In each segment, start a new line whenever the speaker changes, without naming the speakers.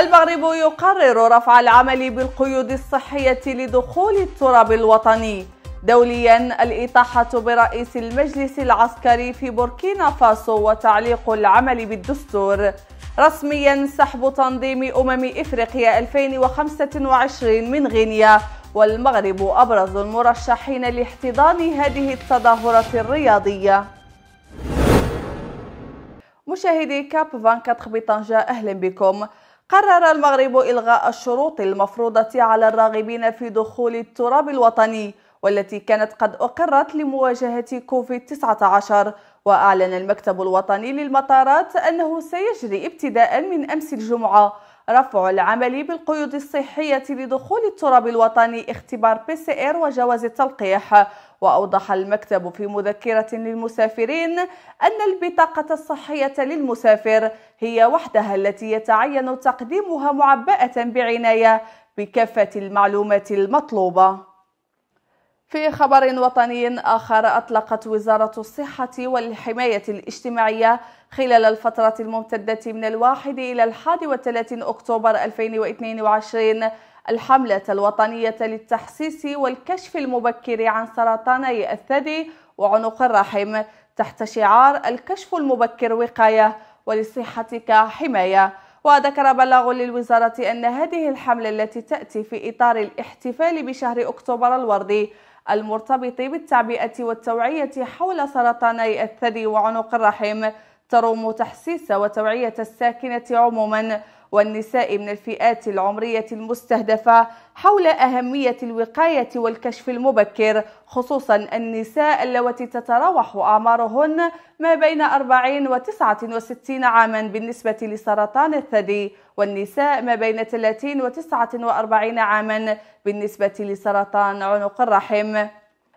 المغرب يقرر رفع العمل بالقيود الصحية لدخول التراب الوطني دوليا الإطاحة برئيس المجلس العسكري في بوركينا فاسو وتعليق العمل بالدستور رسميا سحب تنظيم أمم إفريقيا 2025 من غينيا والمغرب أبرز المرشحين لاحتضان هذه التظاهرة الرياضية مشاهدي كاب 24 بطنجة أهلا بكم قرر المغرب إلغاء الشروط المفروضة على الراغبين في دخول التراب الوطني والتي كانت قد أقرت لمواجهة كوفيد 19 وأعلن المكتب الوطني للمطارات أنه سيجري ابتداء من أمس الجمعة رفع العمل بالقيود الصحية لدخول التراب الوطني اختبار بي سي ار وجواز التلقيح وأوضح المكتب في مذكرة للمسافرين أن البطاقة الصحية للمسافر هي وحدها التي يتعين تقديمها معبأة بعناية بكافة المعلومات المطلوبة في خبر وطني آخر أطلقت وزارة الصحة والحماية الاجتماعية خلال الفترة الممتدة من الواحد إلى الحادي والثلاثين أكتوبر 2022 الحملة الوطنية للتحسيس والكشف المبكر عن سرطاني الثدي وعنق الرحم تحت شعار الكشف المبكر وقاية ولصحتك حماية وذكر بلاغ للوزارة أن هذه الحملة التي تأتي في إطار الاحتفال بشهر أكتوبر الوردي المرتبط بالتعبئة والتوعية حول سرطاني الثدي وعنق الرحم تروم تحسيس وتوعية الساكنة عموما والنساء من الفئات العمرية المستهدفة حول أهمية الوقاية والكشف المبكر خصوصا النساء اللواتي تتراوح أعمارهن ما بين 40 و 69 عاما بالنسبة لسرطان الثدي والنساء ما بين 30 و 49 عاما بالنسبة لسرطان عنق الرحم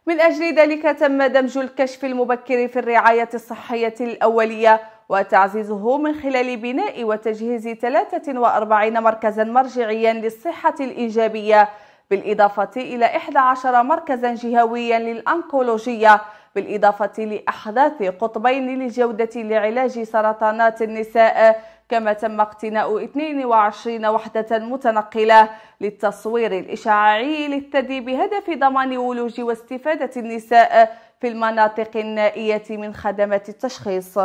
من أجل ذلك تم دمج الكشف المبكر في الرعاية الصحية الأولية وتعزيزه من خلال بناء وتجهيز 43 مركزا مرجعيا للصحة الإنجابية بالإضافة إلى 11 مركزا جهويا للأنكولوجية بالإضافة لأحداث قطبين للجودة لعلاج سرطانات النساء كما تم اقتناء 22 وحدة متنقلة للتصوير الإشعاعي للثدي بهدف ضمان ولوج واستفادة النساء في المناطق النائية من خدمات التشخيص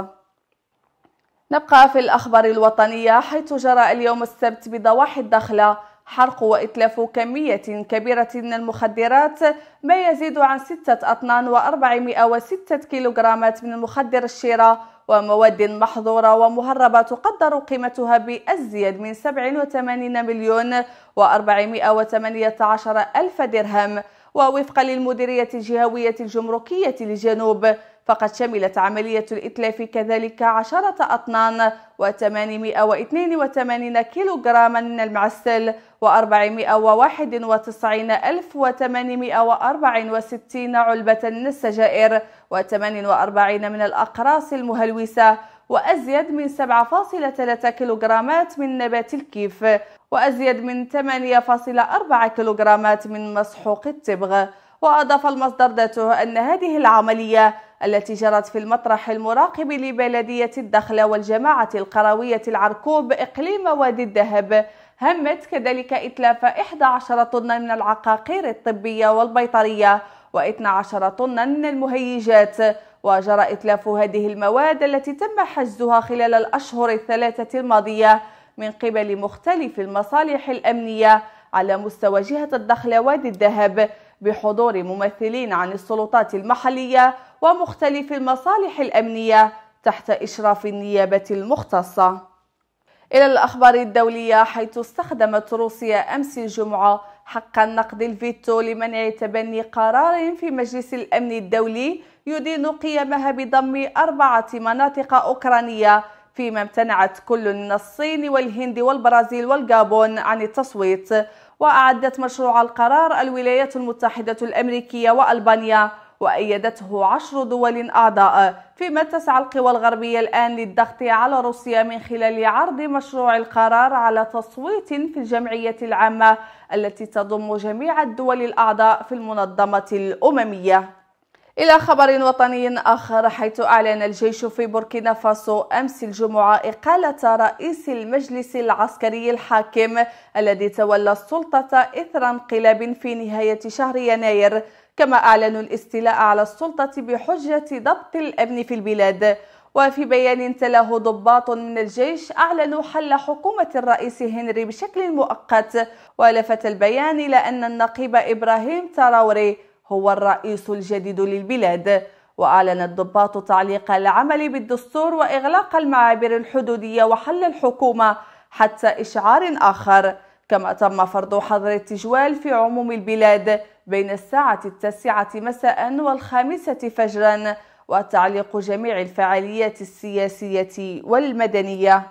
نبقى في الأخبار الوطنية حيث جرى اليوم السبت بضواحي الداخلة حرق وإتلاف كمية كبيرة من المخدرات ما يزيد عن ستة أطنان وأربعمائة وستة كيلوغرامات من مخدر الشيرة ومواد محظورة ومهربة تقدر قيمتها بأزيد من 87 مليون و418 ألف درهم ووفقا للمديرية الجهوية الجمركية للجنوب فقد شملت عملية الإتلاف كذلك عشرة أطنان و882 كيلوغراما من المعسل و491864 علبة من السجائر و48 من الأقراص المهلوسة وأزيد من 7.3 كيلوغرامات من نبات الكيف وأزيد من 8.4 كيلوغرامات من مسحوق التبغ وأضاف المصدر ذاته أن هذه العملية التي جرت في المطرح المراقب لبلدية الدخلة والجماعة القروية العركوب إقليم وادي الذهب همت كذلك إتلاف 11 طنا من العقاقير الطبية والبيطرية و12 طنا من المهيجات وجرى إتلاف هذه المواد التي تم حجزها خلال الأشهر الثلاثة الماضية من قبل مختلف المصالح الأمنية على مستوى جهة الدخل وادي الذهب بحضور ممثلين عن السلطات المحلية ومختلف المصالح الأمنية تحت إشراف النيابة المختصة إلى الأخبار الدولية حيث استخدمت روسيا أمس الجمعة حق النقد الفيتو لمنع تبني قرار في مجلس الأمن الدولي يدين قيمها بضم أربعة مناطق أوكرانية فيما امتنعت كل من الصين والهند والبرازيل والغابون عن التصويت وأعدت مشروع القرار الولايات المتحدة الأمريكية وألبانيا وأيدته عشر دول أعضاء فيما تسعى القوى الغربية الآن للضغط على روسيا من خلال عرض مشروع القرار على تصويت في الجمعية العامة التي تضم جميع الدول الأعضاء في المنظمة الأممية إلى خبر وطني آخر حيث أعلن الجيش في بوركينا فاسو أمس الجمعة إقالة رئيس المجلس العسكري الحاكم الذي تولى السلطة إثر انقلاب في نهاية شهر يناير كما أعلنوا الاستيلاء على السلطة بحجة ضبط الأمن في البلاد وفي بيان تلاه ضباط من الجيش أعلنوا حل حكومة الرئيس هنري بشكل مؤقت ولفت البيان إلى أن النقيب إبراهيم تراوري هو الرئيس الجديد للبلاد وأعلن الضباط تعليق العمل بالدستور وإغلاق المعابر الحدودية وحل الحكومة حتى إشعار آخر كما تم فرض حظر التجوال في عموم البلاد بين الساعة التاسعة مساء والخامسة فجرا وتعليق جميع الفعاليات السياسية والمدنية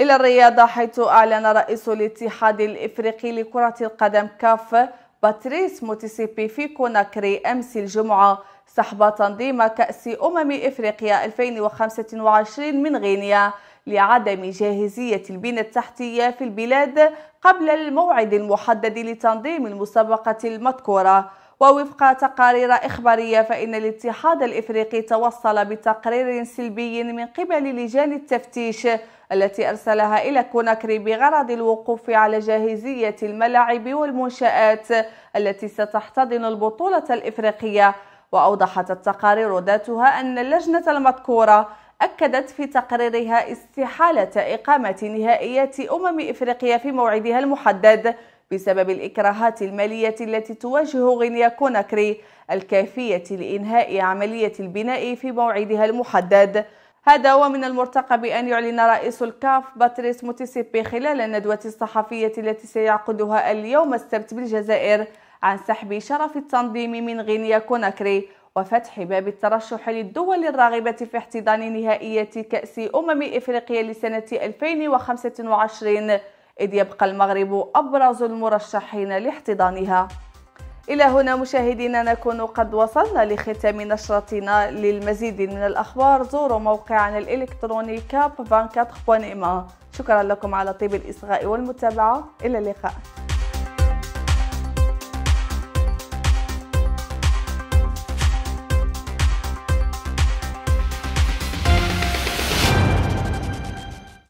إلى الرياضة حيث أعلن رئيس الاتحاد الإفريقي لكرة القدم كاف باتريس موتسيبي في كوناكري أمس الجمعة سحب تنظيم كأس أمم إفريقيا 2025 من غينيا لعدم جاهزية البنى التحتية في البلاد قبل الموعد المحدد لتنظيم المسابقة المذكورة ووفق تقارير إخبارية فإن الاتحاد الإفريقي توصل بتقرير سلبي من قبل لجان التفتيش التي أرسلها إلى كوناكري بغرض الوقوف على جاهزية الملاعب والمنشآت التي ستحتضن البطولة الإفريقية وأوضحت التقارير ذاتها أن اللجنة المذكورة أكدت في تقريرها استحالة إقامة نهائيات أمم إفريقيا في موعدها المحدد بسبب الإكراهات المالية التي تواجه غينيا كوناكري الكافية لإنهاء عملية البناء في موعدها المحدد هذا ومن المرتقب أن يعلن رئيس الكاف باتريس موتيسيبي خلال الندوة الصحفية التي سيعقدها اليوم السبت بالجزائر عن سحب شرف التنظيم من غينيا كوناكري وفتح باب الترشح للدول الراغبة في احتضان نهائية كأس أمم إفريقيا لسنة 2025 إذ يبقى المغرب أبرز المرشحين لاحتضانها إلى هنا مشاهدينا نكون قد وصلنا لختام نشرتنا للمزيد من الأخبار زوروا موقعنا الإلكتروني كاب 24.ma شكرا لكم على طيب الإصغاء والمتابعة إلى اللقاء